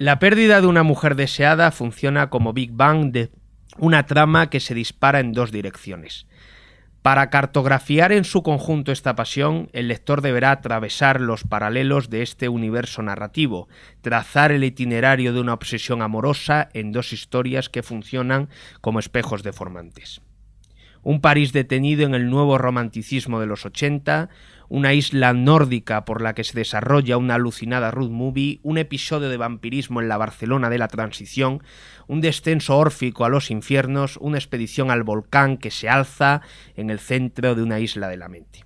La pérdida de una mujer deseada funciona como Big Bang de una trama que se dispara en dos direcciones. Para cartografiar en su conjunto esta pasión, el lector deberá atravesar los paralelos de este universo narrativo, trazar el itinerario de una obsesión amorosa en dos historias que funcionan como espejos deformantes un París detenido en el nuevo romanticismo de los 80, una isla nórdica por la que se desarrolla una alucinada road movie, un episodio de vampirismo en la Barcelona de la transición, un descenso órfico a los infiernos, una expedición al volcán que se alza en el centro de una isla de la mente.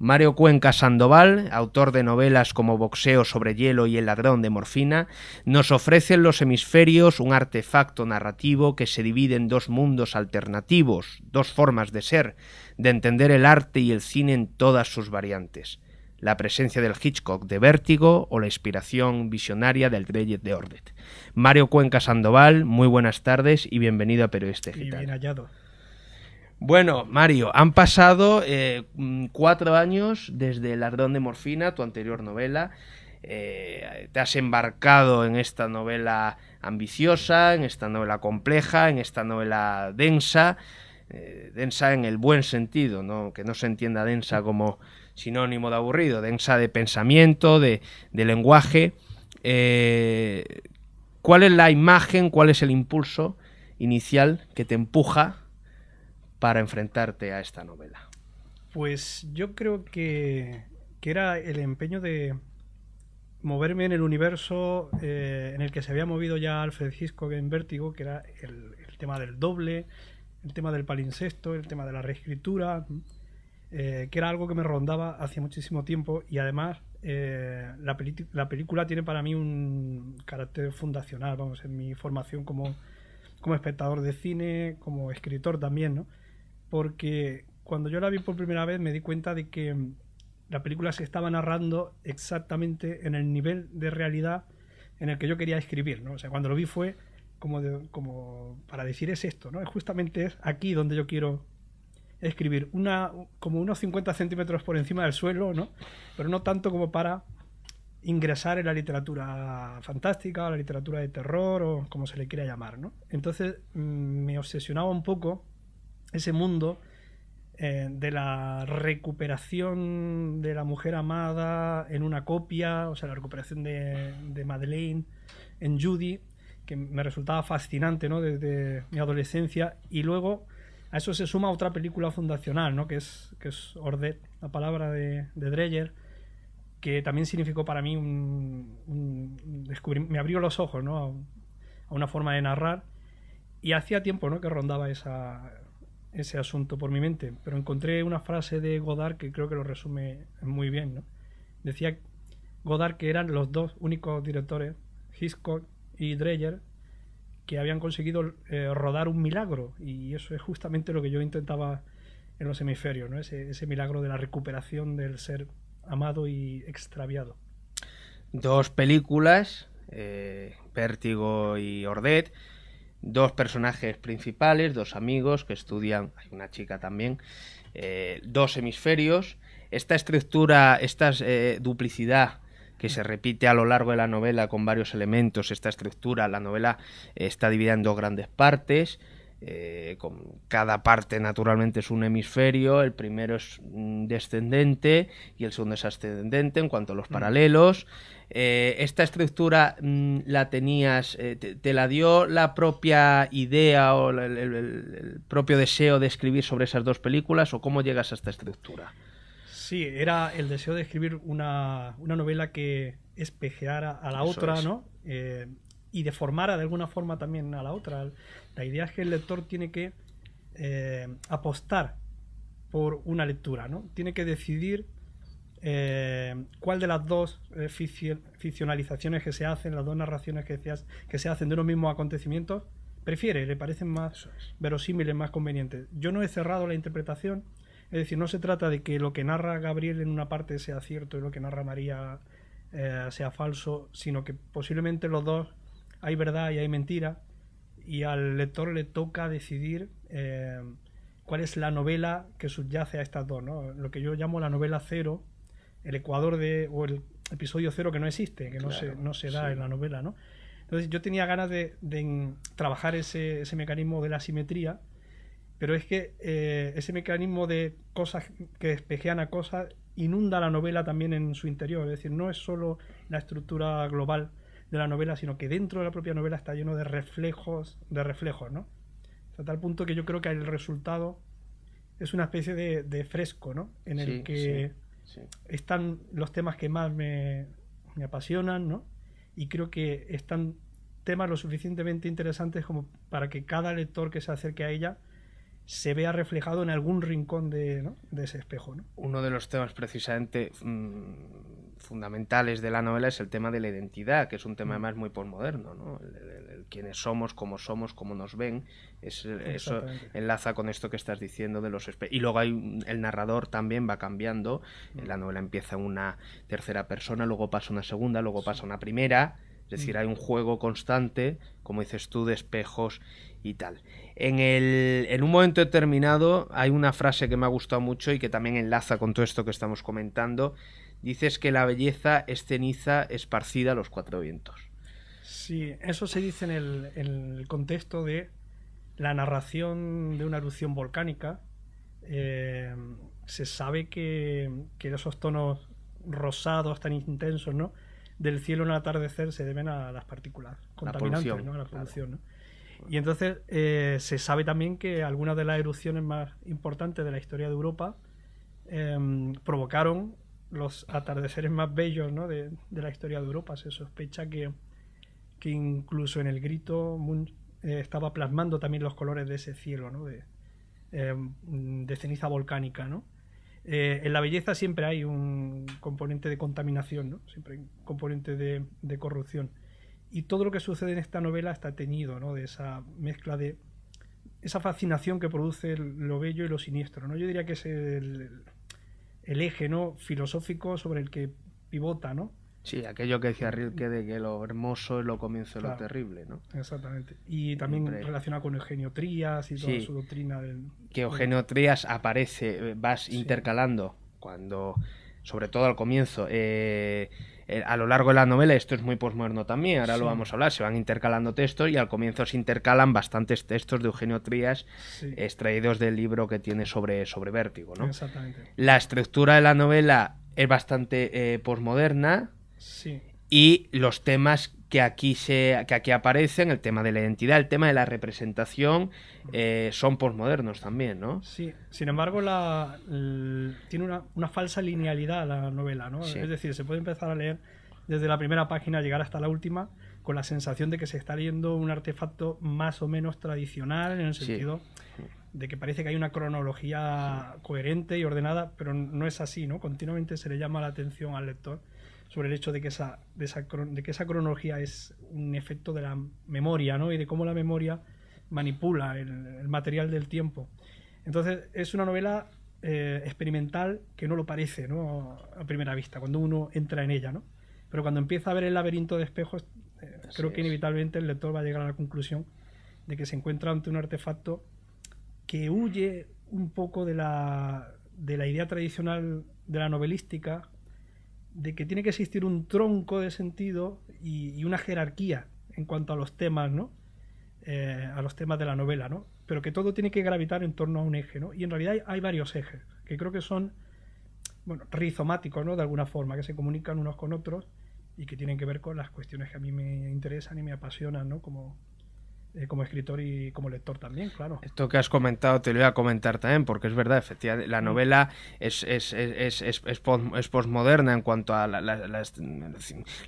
Mario Cuenca Sandoval, autor de novelas como Boxeo sobre hielo y El ladrón de morfina, nos ofrece en los hemisferios un artefacto narrativo que se divide en dos mundos alternativos, dos formas de ser, de entender el arte y el cine en todas sus variantes. La presencia del Hitchcock de Vértigo o la inspiración visionaria del Dreyer de Ordet. Mario Cuenca Sandoval, muy buenas tardes y bienvenido a Periodista bueno, Mario, han pasado eh, mm, cuatro años desde El Ardón de Morfina, tu anterior novela. Eh, te has embarcado en esta novela ambiciosa, en esta novela compleja, en esta novela densa, eh, densa en el buen sentido, ¿no? que no se entienda densa como sinónimo de aburrido, densa de pensamiento, de, lenguaje. ¿Cuál es la imagen, cuál es el impulso inicial que te empuja para enfrentarte a esta novela? Pues yo creo que, que era el empeño de moverme en el universo eh, en el que se había movido ya Alfred Hitchcock en Vértigo, que era el, tema del doble, el tema del palincesto, el tema de la reescritura, eh, que era algo que me rondaba hace muchísimo tiempo y además eh, la, película tiene para mí un carácter fundacional, vamos, en mi formación como, como espectador de cine, como escritor también, ¿no? porque cuando yo la vi por primera vez me di cuenta de que mm, la película se estaba narrando exactamente en el nivel de realidad en el que yo quería escribir, ¿no? O sea, cuando lo vi fue como, de, como para decir es esto, ¿no? Es justamente es aquí donde yo quiero escribir, una, como unos 50 centímetros por encima del suelo, ¿no? Pero no tanto como para ingresar en la literatura fantástica o la literatura de terror o como se le quiera llamar, ¿no? Entonces mm, me obsesionaba un poco ese mundo eh, de la recuperación de la mujer amada en una copia, o sea, la recuperación de, Madeleine en Judy, que me resultaba fascinante ¿no? desde mi adolescencia, y luego a eso se suma otra película fundacional, ¿no? que, es, que es Ordet, la palabra de, Dreyer, que también significó para mí un, un me abrió los ojos ¿no? a, una forma de narrar, y hacía tiempo que rondaba esa, ese asunto por mi mente, pero encontré una frase de Godard que creo que lo resume muy bien. ¿no? Decía Godard que eran los dos únicos directores, Hitchcock y Dreyer, que habían conseguido eh, rodar un milagro, y eso es justamente lo que yo intentaba en los hemisferios, ¿no? ese, ese milagro de la recuperación del ser amado y extraviado. Dos películas, Pértigo eh, y Ordet, dos personajes principales, dos amigos que estudian, hay una chica también, eh, dos hemisferios. Esta estructura, esta eh, duplicidad que se repite a lo largo de la novela con varios elementos, esta estructura, la novela eh, está dividida en dos grandes partes. Eh, con cada parte naturalmente es un hemisferio, el primero es mm, descendente y el segundo es ascendente en cuanto a los mm. paralelos. Eh, ¿Esta estructura mm, la tenías, eh, te, la dio la propia idea o el, propio deseo de escribir sobre esas dos películas o cómo llegas a esta estructura? Sí, era el deseo de escribir una, una novela que espejeara a la otra, ¿no? y deformara de alguna forma también a la otra. La idea es que el lector tiene que eh, apostar por una lectura, ¿no? Tiene que decidir eh, cuál de las dos eh, ficcionalizaciones que se hacen, las dos narraciones que se, hacen de unos mismos acontecimientos, prefiere, le parecen más verosímiles, más convenientes. Yo no he cerrado la interpretación, es decir, no se trata de que lo que narra Gabriel en una parte sea cierto y lo que narra María sea falso, sino que posiblemente los dos hay verdad y hay mentira, y al lector le toca decidir eh, cuál es la novela que subyace a estas dos, ¿no? Lo que yo llamo la novela cero, el Ecuador de, o el episodio cero que no existe, que no, se, no se da en la novela, ¿no? Entonces yo tenía ganas de, trabajar ese, ese, mecanismo de la simetría, pero es que eh, ese mecanismo de cosas que despejean a cosas inunda la novela también en su interior, es decir, no es solo la estructura global de la novela, sino que dentro de la propia novela está lleno de reflejos, de reflejos, ¿no? Hasta tal punto que yo creo que el resultado es una especie de, fresco, ¿no? En el que están los temas que más me, apasionan, ¿no? Y creo que están temas lo suficientemente interesantes como para que cada lector que se acerque a ella se vea reflejado en algún rincón de, ese espejo. ¿no? Uno de los temas precisamente mm, fundamentales de la novela es el tema de la identidad, que es un tema mm. además muy posmoderno, ¿no? quiénes somos, cómo somos, cómo nos ven, eh, eso enlaza con esto que estás diciendo de los y luego hay el narrador también va cambiando, en la mm. novela empieza una tercera persona, luego pasa una segunda, luego pasa una primera, es decir, mm. hay un juego constante, como dices tú, de espejos y tal. En, el, en un momento determinado hay una frase que me ha gustado mucho y que también enlaza con todo esto que estamos comentando, dices que la belleza es ceniza esparcida a los cuatro vientos. Sí, eso se dice en el, contexto de la narración de una erupción volcánica. Eh, se sabe que, esos tonos rosados tan intensos, ¿no? Del cielo en el atardecer se deben a las partículas contaminantes, ¿no? A la polución, Y entonces eh, se sabe también que algunas de las erupciones más importantes de la historia de Europa eh, provocaron los atardeceres más bellos de, la historia de Europa. Se sospecha que, incluso en el grito eh, estaba plasmando también los colores de ese cielo, em, de, ceniza volcánica. Eh, en la belleza siempre hay un componente de contaminación, siempre hay un componente de, corrupción. Y todo lo que sucede en esta novela está teñido de esa mezcla de esa fascinación que produce lo bello y lo siniestro. Yo diría que es el, el eje ¿no? filosófico sobre el que pivota, ¿no? Sí, aquello que decía Rilke de que lo hermoso es lo comienzo de lo terrible, ¿no? Exactamente. Y también relacionado con Eugenio Trías y toda su doctrina del... Que Eugenio Trías aparece, eh, vas intercalando cuando, sobre todo al comienzo, eh, eh, a lo largo de la novela, esto es muy posmoderno también, ahora lo vamos a hablar, se van intercalando textos y al comienzo se intercalan bastantes textos de Eugenio Trías extraídos del libro que tiene sobre, sobre vértigo. ¿no? Exactamente. La estructura de la novela es bastante eh, posmoderna. Sí y los temas que aquí, se, que aquí aparecen, el tema de la identidad, el tema de la representación, eh, son posmodernos también, ¿no? Sí, sin embargo, la, tiene una, una, falsa linealidad la novela, ¿no? Es decir, se puede empezar a leer desde la primera página, llegar hasta la última, con la sensación de que se está leyendo un artefacto más o menos tradicional, en el sentido de que parece que hay una cronología coherente y ordenada, pero no es así, ¿no? Continuamente se le llama la atención al lector sobre el hecho de que esa, de que esa cronología es un efecto de la memoria, Y de cómo la memoria manipula el, material del tiempo. Entonces, es una novela eh, experimental que no lo parece, ¿no? A primera vista, cuando uno entra en ella, ¿no? Pero cuando empieza a ver el laberinto de espejos, eh, creo que inevitablemente el lector va a llegar a la conclusión de que se encuentra ante un artefacto que huye un poco de de la idea tradicional de la novelística de que tiene que existir un tronco de sentido y, una jerarquía en cuanto a los temas, ¿no? Eh, a los temas de la novela, ¿no? Pero que todo tiene que gravitar en torno a un eje, ¿no? Y en realidad hay, varios ejes, que creo que son, bueno, rizomáticos, ¿no? De alguna forma, que se comunican unos con otros y que tienen que ver con las cuestiones que a mí me interesan y me apasionan, ¿no? Como, eh, como escritor y como lector también, claro. Esto que has comentado te lo voy a comentar también, porque es verdad, efectivamente, la novela es, es, es, es postmoderna en cuanto a la,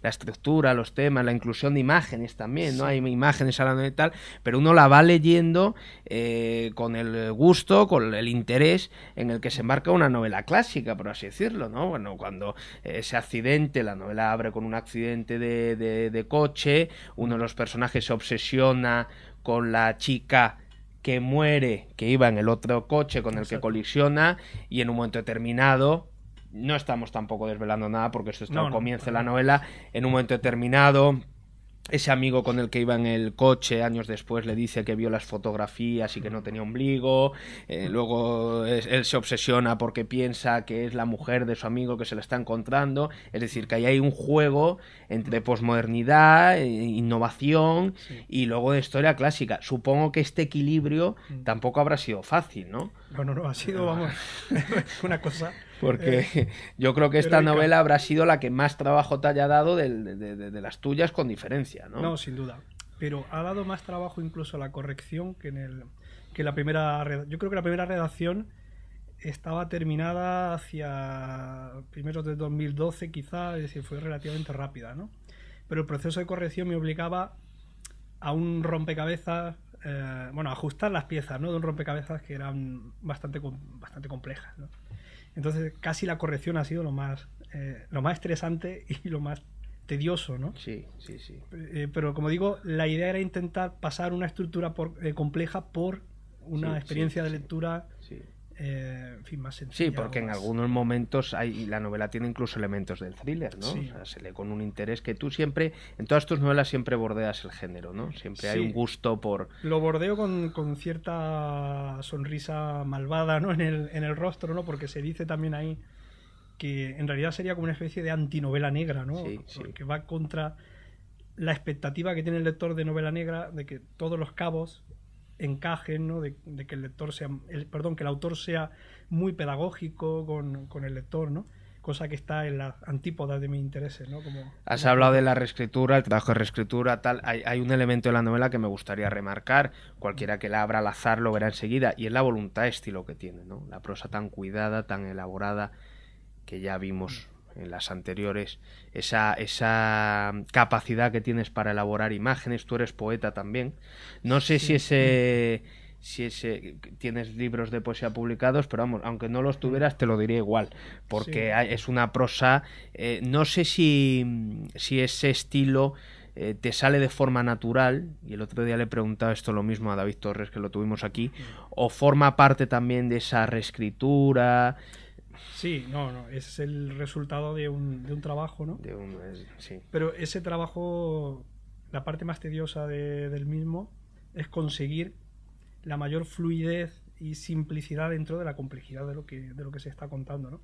estructura, los temas, la inclusión de imágenes también, ¿no? Hay imágenes a la novela y tal, pero uno la va leyendo eh, con el gusto, con el interés en el que se embarca una novela clásica, por así decirlo, ¿no? Bueno, cuando ese accidente, la novela abre con un accidente de, de coche, uno de los personajes se obsesiona con la chica que muere, que iba en el otro coche con el que colisiona y en un momento determinado, no estamos tampoco desvelando nada porque esto está no, comienzo la novela, en un momento determinado ese amigo con el que iba en el coche años después le dice que vio las fotografías y que no tenía ombligo. Eh, luego él se obsesiona porque piensa que es la mujer de su amigo que se la está encontrando. Es decir, que ahí hay un juego entre posmodernidad, e innovación y luego de historia clásica. Supongo que este equilibrio mm. tampoco habrá sido fácil, ¿no? No, no, no, ha sido, vamos, una cosa porque eh, yo creo que esta novela habrá sido la que más trabajo te haya dado de, las tuyas con diferencia, ¿no? No, sin duda. Pero ha dado más trabajo incluso la corrección que en el que la primera Yo creo que la primera redacción estaba terminada hacia primeros de 2012 quizá, es decir, fue relativamente rápida, ¿no? Pero el proceso de corrección me obligaba a un rompecabezas, eh, bueno, a ajustar las piezas, ¿no? De un rompecabezas que eran bastante, bastante complejas, ¿no? Entonces, casi la corrección ha sido lo más, eh, lo más estresante y lo más tedioso, ¿no? Sí, sí, sí. Eh, pero como digo, la idea era intentar pasar una estructura por, eh, compleja por una experiencia de lectura eh, en fin, más Sí, porque en algunos momentos hay, la novela tiene incluso elementos del thriller, ¿no? se lee con un interés que tú siempre, en todas tus novelas siempre bordeas el género, ¿no? Siempre hay un gusto por... Lo bordeo con, cierta sonrisa malvada, ¿no? En el, en el rostro, ¿no? Porque se dice también ahí que en realidad sería como una especie de antinovela negra, ¿no? Sí, va contra la expectativa que tiene el lector de novela negra de que todos los cabos encaje, ¿no? de, que el lector sea, perdón, que el autor sea muy pedagógico con, el lector, ¿no? cosa que está en la antípoda de mi intereses. ¿no? Como, Has hablado de la reescritura, el trabajo de reescritura, tal. Hay, hay, un elemento de la novela que me gustaría remarcar. Cualquiera que la abra al azar lo verá enseguida. Y es la voluntad estilo que tiene, ¿no? La prosa tan cuidada, tan elaborada, que ya vimos en las anteriores, esa, esa capacidad que tienes para elaborar imágenes, tú eres poeta también. No sé si ese... si ese, tienes libros de poesía publicados, pero vamos, aunque no los tuvieras, te lo diría igual, porque es una prosa, eh, no sé si, si ese estilo eh, te sale de forma natural, y el otro día le he preguntado esto lo mismo a David Torres, que lo tuvimos aquí, mm. o forma parte también de esa reescritura. Sí, no, no, es el resultado de un, trabajo, ¿no? De un, sí. Pero ese trabajo, la parte más tediosa del mismo es conseguir la mayor fluidez y simplicidad dentro de la complejidad de lo que, se está contando, ¿no?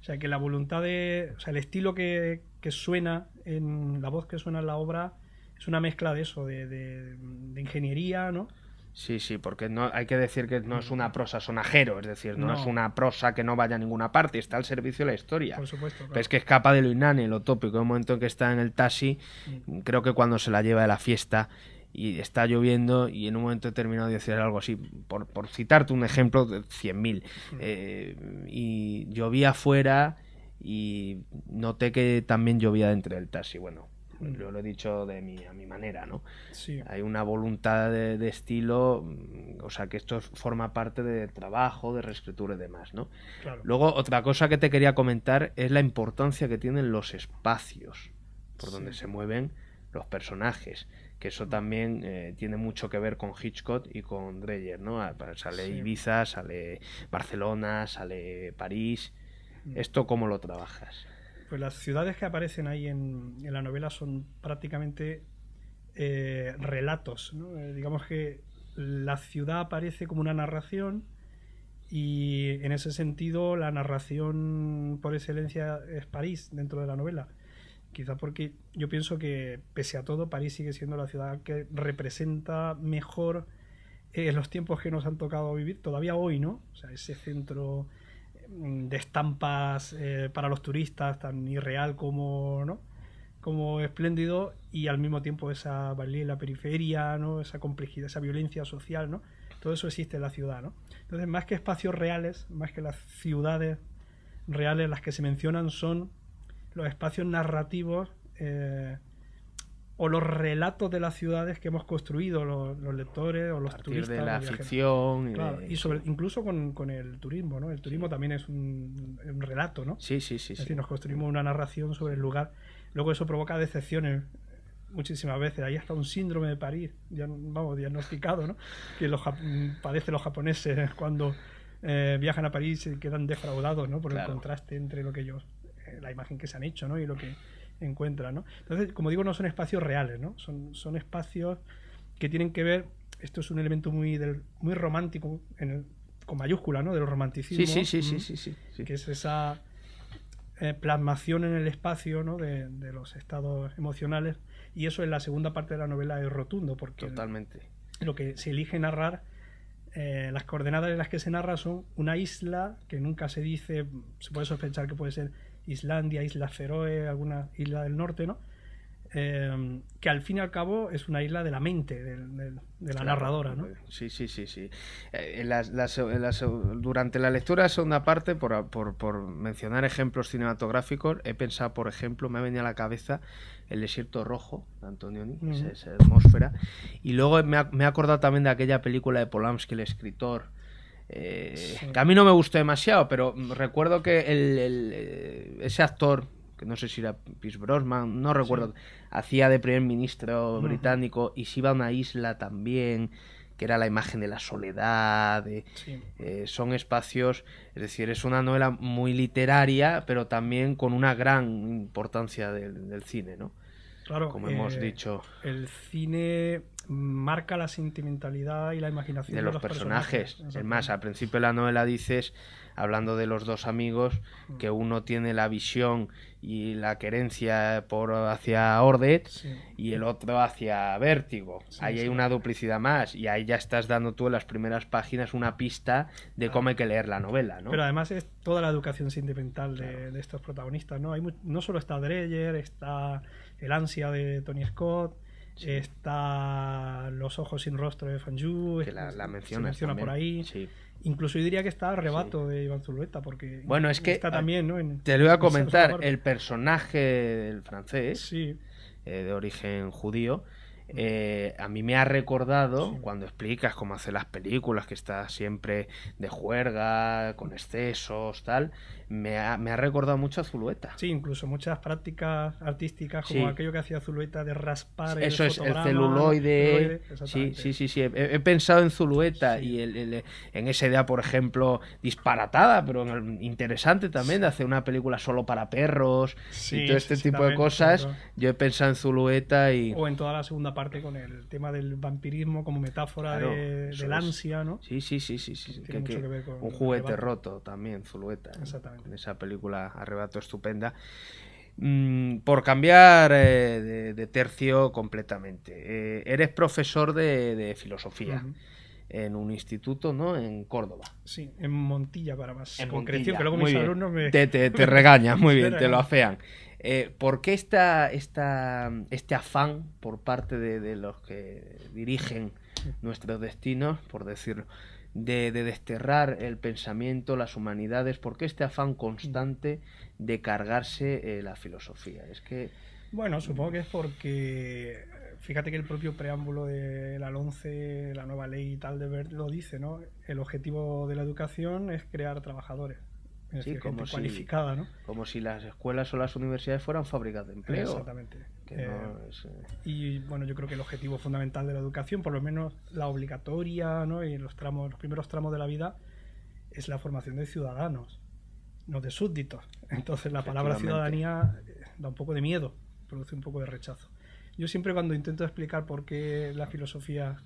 O sea, que la voluntad de. O sea, el estilo que, suena en. La voz que suena en la obra es una mezcla de eso, de, de ingeniería, ¿no? Sí, sí, porque no, hay que decir que no es una prosa sonajero, es decir, no, es una prosa que no vaya a ninguna parte, está al servicio de la historia. Por supuesto. Pero es que escapa de lo inane, lo tópico. En un momento en que está en el taxi, mm. creo que cuando se la lleva de la fiesta y está lloviendo y en un momento he terminado de decir algo así, por, citarte un ejemplo de 100.000, mil, mm. eh, y llovía afuera y noté que también llovía dentro del taxi. Bueno, yo mm. lo he dicho de mi, a mi manera, ¿no? Hay una voluntad de, estilo, mm, o sea, que esto forma parte de trabajo, de reescritura y demás, ¿no? Luego, otra cosa que te quería comentar es la importancia que tienen los espacios por donde se mueven los personajes, que eso mm. también eh, tiene mucho que ver con Hitchcock y con Dreyer, ¿no? Ah, pues, sale Ibiza, sale Barcelona, sale París. ¿Esto cómo lo trabajas? pues las ciudades que aparecen ahí en, la novela son prácticamente eh, relatos. Eh, digamos que la ciudad aparece como una narración y en ese sentido la narración por excelencia es París dentro de la novela. Quizás porque yo pienso que pese a todo París sigue siendo la ciudad que representa mejor eh, los tiempos que nos han tocado vivir todavía hoy, ¿no? O sea, ese centro Mm, de estampas eh, para los turistas tan irreal como no como espléndido y al mismo tiempo esa valía la periferia no esa complejidad esa violencia social no todo eso existe en la ciudad entonces más que espacios reales más que las ciudades reales las que se mencionan son los espacios narrativos eh, o los relatos de las ciudades que hemos construido los, lectores o los turistas. de la ficción. incluso con, el turismo, ¿no? El turismo también es un, relato, ¿no? Sí, sí, sí. Es nos construimos una narración sobre el lugar. Luego eso provoca decepciones muchísimas veces. ahí está un síndrome de París, ya, vamos, diagnosticado, ¿no? Que los, padecen los japoneses cuando eh, viajan a París y quedan defraudados, ¿no? Por el contraste entre lo que ellos, eh, la imagen que se han hecho, ¿no? Y lo que encuentra, ¿no? Entonces, como digo, no son espacios reales, ¿no? Son, son espacios que tienen que ver, esto es un elemento muy, muy romántico, en con mayúscula, ¿no? Del romanticismo. Sí, sí, sí, sí, sí, Que es esa eh, plasmación en el espacio, ¿no? De, los estados emocionales. Y eso en la segunda parte de la novela es rotundo, porque... Totalmente. Lo que se elige narrar... Eh, las coordenadas en las que se narra son una isla que nunca se dice, se puede sospechar que puede ser Islandia, Isla Feroe, alguna isla del norte, ¿no? Em, que al fin y al cabo es una isla de la mente, de, la narradora, ¿no? Eh, sí, sí, sí, sí. Eh, eh, durante la lectura de segunda parte, por, mencionar ejemplos cinematográficos, he pensado, por ejemplo, me ha venido a la cabeza El desierto rojo de Antonioni, esa, atmósfera, y luego me, me he acordado también de aquella película de Polanski, El escritor, eh, que a mí no me gustó demasiado, pero recuerdo que el, eh, ese actor, que no sé si era Pierce Brosman, no recuerdo, hacía de primer ministro británico y se iba a una isla también que era la imagen de la soledad, eh, son espacios, es decir, es una novela muy literaria, pero también con una gran importancia del, cine, ¿no? Claro, como hemos dicho. El cine marca la sentimentalidad y la imaginación de, los, personajes. más, al principio de la novela dices, hablando de los dos amigos, mm. que uno tiene la visión y la querencia por hacia Ordet y el otro hacia Vértigo. ahí hay una duplicidad más y ahí ya estás dando tú en las primeras páginas una pista de cómo hay que leer la novela, Pero además es toda la educación sentimental de, estos protagonistas, ¿no? Hay, no solo está Dreyer, está el ansia de Tony Scott, Está Los ojos sin rostro de Fanjou. Que la, la menciona por ahí. Incluso yo diría que está Rebato de Iván Zulueta, porque bueno, es que está también, ¿no? En, te lo voy a comentar, el personaje del francés, eh, de origen judío, eh, a mí me ha recordado cuando explicas cómo hace las películas, que está siempre de juerga, con excesos, tal me ha, me ha recordado mucho a Zulueta. Sí, incluso muchas prácticas artísticas como aquello que hacía Zulueta de raspar Eso es, el celuloide. sí, sí, sí, sí. He, pensado en Zulueta y el, en esa idea, por ejemplo, disparatada, pero interesante también, de hacer una película solo para perros y todo este tipo de cosas. Yo he pensado en Zulueta y... O en toda la segunda parte con el tema del vampirismo como metáfora de, del ansia, ¿no? Sí, sí, sí, sí. un juguete roto también, Zulueta. Exactamente en esa película Arrebato estupenda, mm, por cambiar eh, de, tercio completamente. Eh, eres profesor de, filosofía. En un instituto, ¿no? En Córdoba. Sí, en Montilla, para más en concreción, luego mis alumnos me. Te, te, regañan, muy bien, te lo afean. Eh, ¿Por qué esta, esta, este afán por parte de, de los que dirigen nuestros destinos, por decirlo, de, desterrar el pensamiento, las humanidades, ¿por este afán constante de cargarse eh, la filosofía? Bueno, supongo que es porque, fíjate que el propio preámbulo de la 11, la nueva ley y tal de ver lo dice, ¿no? El objetivo de la educación es crear trabajadores. Es decir, como si, Como si las escuelas o las universidades fueran fábricas de empleo. Exactamente. Eh, eh, y bueno, yo creo que el objetivo fundamental de la educación, por lo menos la obligatoria, ¿no? Y los tramos, los primeros tramos de la vida, es la formación de ciudadanos, no de súbditos. Entonces la palabra ciudadanía eh, da un poco de miedo, produce un poco de rechazo. Yo siempre cuando intento explicar por qué la filosofía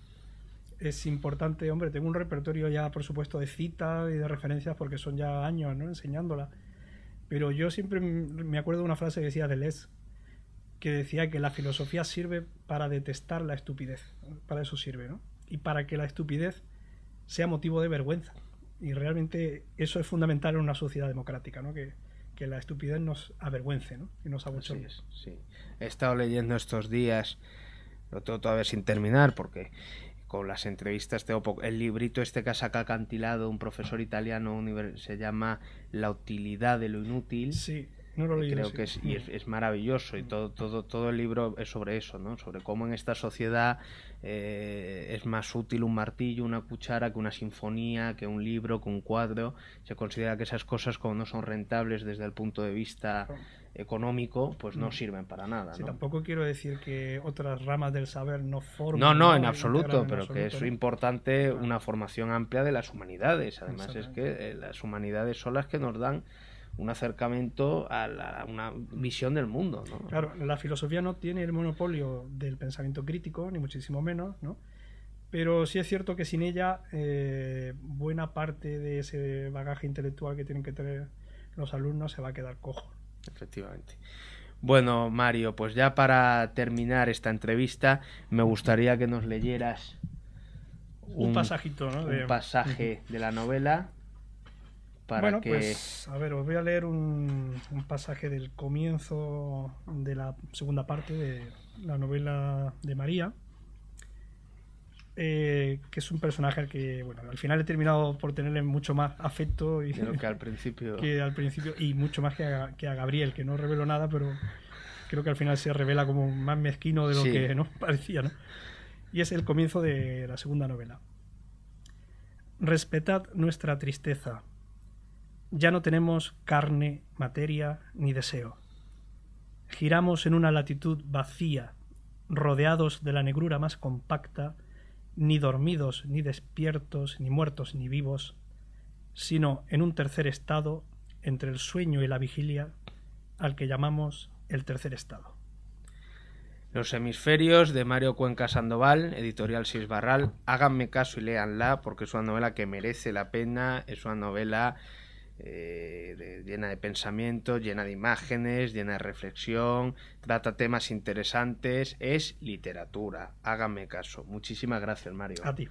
es importante, hombre, tengo un repertorio ya, por supuesto, de citas y de referencias porque son ya años ¿no? enseñándola. Pero yo siempre me acuerdo de una frase que decía Deleuze, que decía que la filosofía sirve para detestar la estupidez. Para eso sirve, ¿no? Y para que la estupidez sea motivo de vergüenza. Y realmente eso es fundamental en una sociedad democrática, ¿no? Que, que la estupidez nos avergüence, ¿no? Y nos abochone. Sí, He estado leyendo estos días, lo tengo todavía sin terminar porque con las entrevistas, el librito este que saca acantilado un profesor italiano se llama La utilidad de lo inútil. Sí. No creo que es, y es, maravilloso y todo, todo, todo el libro es sobre eso, ¿no? Sobre cómo en esta sociedad eh, es más útil un martillo, una cuchara, que una sinfonía, que un libro, que un cuadro. Se considera que esas cosas como no son rentables desde el punto de vista económico, pues no mm. sirven para nada. tampoco quiero decir que otras ramas del saber no formen No, no, en absoluto, pero que es importante una formación amplia de las humanidades. Además es que eh, las humanidades son las que nos dan un acercamiento a, una visión del mundo. ¿no? Claro, la filosofía no tiene el monopolio del pensamiento crítico, ni muchísimo menos, ¿no? pero sí es cierto que sin ella eh, buena parte de ese bagaje intelectual que tienen que tener los alumnos se va a quedar cojo. Efectivamente. Bueno, Mario, pues ya para terminar esta entrevista, me gustaría que nos leyeras un, pasajito, ¿no? Un pasaje de la novela bueno, Pues, a ver, os voy a leer un, pasaje del comienzo de la segunda parte de la novela de María, eh, que es un personaje al que, bueno, al final he terminado por tenerle mucho más afecto y, que al principio. al principio y mucho más que a, Gabriel, que no reveló nada, pero creo que al final se revela como más mezquino de lo que nos parecía, ¿no? Y es el comienzo de la segunda novela. Respetad nuestra tristeza, ya no tenemos carne, materia ni deseo. Giramos en una latitud vacía, rodeados de la negrura más compacta, ni dormidos, ni despiertos, ni muertos, ni vivos, sino en un tercer estado entre el sueño y la vigilia, al que llamamos el tercer estado. Los hemisferios de Mario Cuenca Sandoval, editorial Sisbarral. Háganme caso y léanla porque es una novela que merece la pena, es una novela eh, llena de pensamientos, llena de imágenes, llena de reflexión, trata temas interesantes, es literatura, hágame caso. Muchísimas gracias, Mario. A ti.